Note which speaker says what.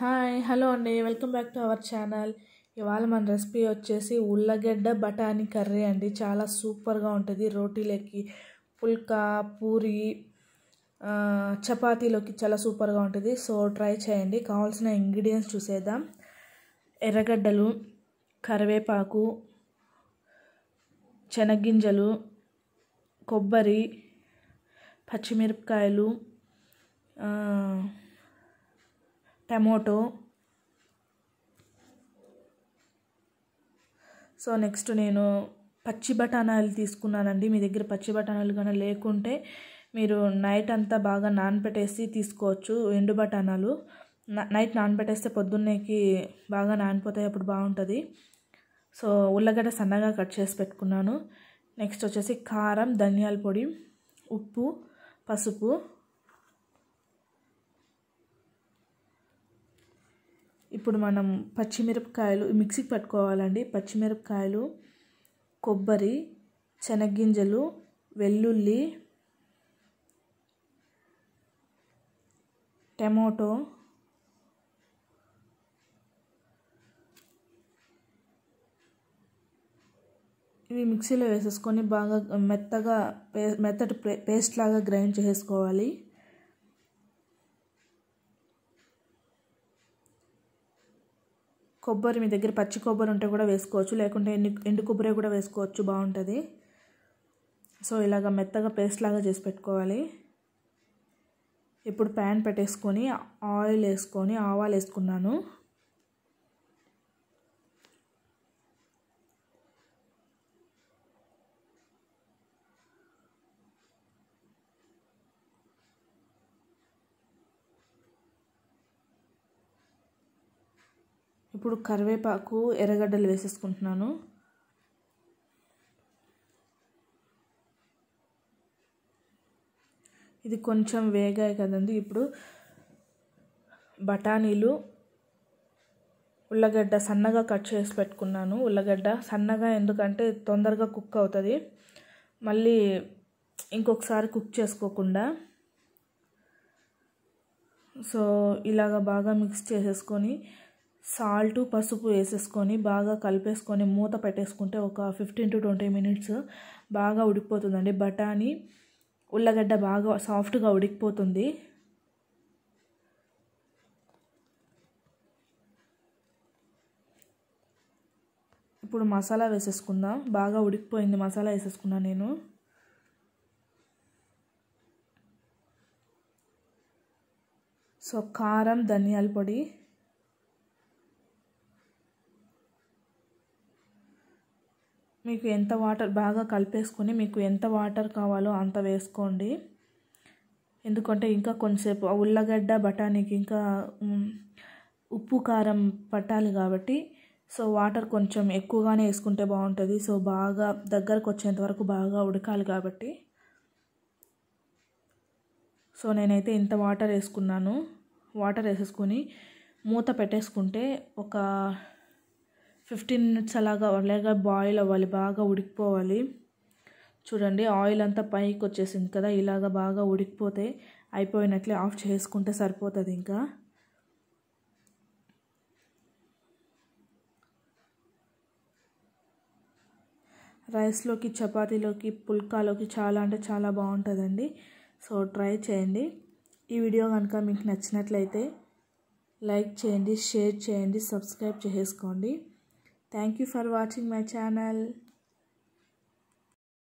Speaker 1: Hi hello అండి welcome back to our channel ఇవాళ మన రెసిపీ వచ్చేసి ఉల్లగడ్డ బఠానీ కర్రీ అండి చాలా సూపర్గా ఉంటుంది రోటీలకి పుల్కా పూరి చపాతీలోకి చాలా సూపర్గా ఉంటుంది సో ట్రై చేయండి కావాల్సిన ఇంగ్రీడియంట్స్ చూసేద్దాం ఎర్రగడ్డలు కరివేపాకు శనగ్గింజలు కొబ్బరి పచ్చిమిరపకాయలు టమోటో సో నెక్స్ట్ నేను పచ్చి బఠానాలు తీసుకున్నానండి మీ దగ్గర పచ్చి బఠానాలు కానీ లేకుంటే మీరు నైట్ అంతా బాగా నానబెట్టేసి తీసుకోవచ్చు ఎండు బఠానాలు నైట్ నానబెట్టేస్తే పొద్దున్నేకి బాగా నానిపోతాయి అప్పుడు బాగుంటుంది సో ఉల్లగడ్డ సన్నగా కట్ చేసి పెట్టుకున్నాను నెక్స్ట్ వచ్చేసి కారం ధనియాల పొడి ఉప్పు పసుపు ఇప్పుడు మనం పచ్చిమిరపకాయలు మిక్సీకి పట్టుకోవాలండి పచ్చిమిరపకాయలు కొబ్బరి శనగ్గింజలు వెల్లుల్లి టమాటో ఇవి మిక్సీలో వేసేసుకొని బాగా మెత్తగా పే మెత్తటి పేస్ట్ లాగా గ్రైండ్ చేసుకోవాలి కొబ్బరి మీ దగ్గర పచ్చి కొబ్బరి ఉంటే కూడా వేసుకోవచ్చు లేకుంటే ఎండి ఎండు కొబ్బరి కూడా వేసుకోవచ్చు బాగుంటుంది సో ఇలాగ మెత్తగా పేస్ట్ లాగా చేసి పెట్టుకోవాలి ఇప్పుడు ప్యాన్ పెట్టేసుకొని ఆయిల్ వేసుకొని ఆవాలు వేసుకున్నాను ఇప్పుడు కరివేపాకు ఎర్రగడ్డలు వేసేసుకుంటున్నాను ఇది కొంచెం వేగాయి కదండి ఇప్పుడు బఠానీలు ఉల్లగడ్డ సన్నగా కట్ చేసి పెట్టుకున్నాను ఉల్లగడ్డ సన్నగా ఎందుకంటే తొందరగా కుక్ అవుతుంది మళ్ళీ ఇంకొకసారి కుక్ చేసుకోకుండా సో ఇలాగ బాగా మిక్స్ చేసేసుకొని సాల్ట్ పసుపు వేసేసుకొని బాగా కలిపేసుకొని మూత పెట్టేసుకుంటే ఒక ఫిఫ్టీన్ టు ట్వంటీ మినిట్స్ బాగా ఉడికిపోతుందండి బఠానీ ఉల్లగడ్డ బాగా సాఫ్ట్గా ఉడికిపోతుంది ఇప్పుడు మసాలా వేసేసుకుందాం బాగా ఉడికిపోయింది మసాలా వేసేసుకున్నాను నేను సో కారం ధనియాల పొడి మీకు ఎంత వాటర్ బాగా కలిపేసుకొని మీకు ఎంత వాటర్ కావాలో అంత వేసుకోండి ఎందుకంటే ఇంకా కొంచెంసేపు ఉల్లగడ్డ బఠానీకి ఇంకా ఉప్పు కారం పట్టాలి కాబట్టి సో వాటర్ కొంచెం ఎక్కువగానే వేసుకుంటే బాగుంటుంది సో బాగా దగ్గరకు వచ్చేంత వరకు బాగా ఉడకాలి కాబట్టి సో నేనైతే ఇంత వాటర్ వేసుకున్నాను వాటర్ వేసేసుకొని మూత పెట్టేసుకుంటే ఒక ఫిఫ్టీన్ మినిట్స్ అలాగా అలాగా బాయిల్ అవ్వాలి బాగా ఉడికిపోవాలి చూడండి ఆయిల్ అంతా పైకి వచ్చేసింది కదా ఇలాగ బాగా ఉడికిపోతే అయిపోయినట్లే ఆఫ్ చేసుకుంటే సరిపోతుంది ఇంకా రైస్లోకి చపాతీలోకి పుల్కాలోకి చాలా అంటే చాలా బాగుంటుందండి సో ట్రై చేయండి ఈ వీడియో కనుక మీకు నచ్చినట్లయితే లైక్ చేయండి షేర్ చేయండి సబ్స్క్రైబ్ చేసుకోండి Thank you for watching my channel.